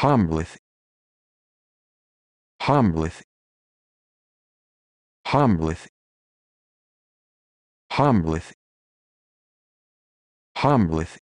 Hamlith Hamlith Hamlith Hamlith Hamlith